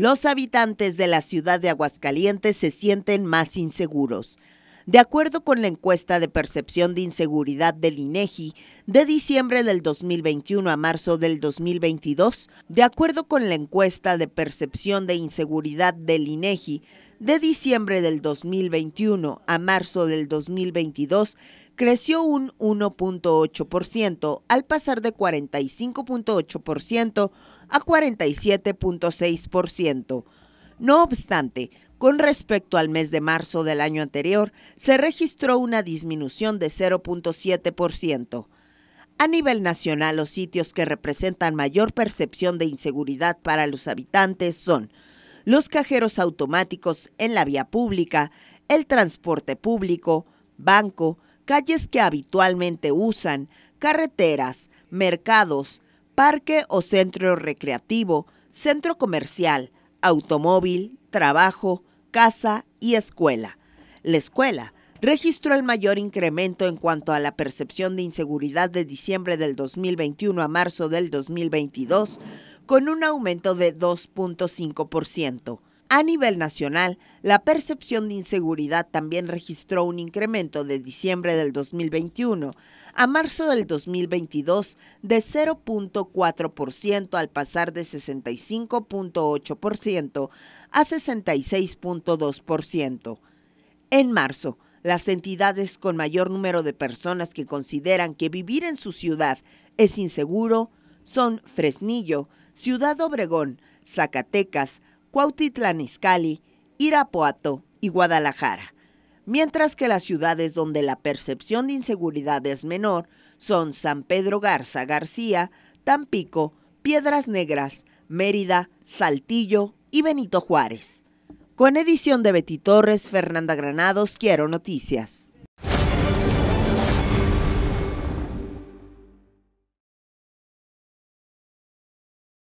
los habitantes de la ciudad de Aguascalientes se sienten más inseguros. De acuerdo con la encuesta de percepción de inseguridad del INEGI e de diciembre del 2021 a marzo del 2022, de acuerdo con la encuesta de percepción de inseguridad del INEGI e de diciembre del 2021 a marzo del 2022, creció un 1.8% al pasar de 45.8% a 47.6%. No obstante, con respecto al mes de marzo del año anterior, se registró una disminución de 0.7%. A nivel nacional, los sitios que representan mayor percepción de inseguridad para los habitantes son los cajeros automáticos en la vía pública, el transporte público, banco, calles que habitualmente usan, carreteras, mercados, parque o centro recreativo, centro comercial, automóvil, trabajo, casa y escuela. La escuela registró el mayor incremento en cuanto a la percepción de inseguridad de diciembre del 2021 a marzo del 2022, con un aumento de 2.5%. A nivel nacional, la percepción de inseguridad también registró un incremento de diciembre del 2021 a marzo del 2022 de 0.4% al pasar de 65.8% a 66.2%. En marzo, las entidades con mayor número de personas que consideran que vivir en su ciudad es inseguro son Fresnillo, Ciudad Obregón, Zacatecas, Cuautitlán Izcalli, Irapuato y Guadalajara, mientras que las ciudades donde la percepción de inseguridad es menor son San Pedro Garza García, Tampico, Piedras Negras, Mérida, Saltillo y Benito Juárez. Con edición de Betty Torres, Fernanda Granados, Quiero Noticias.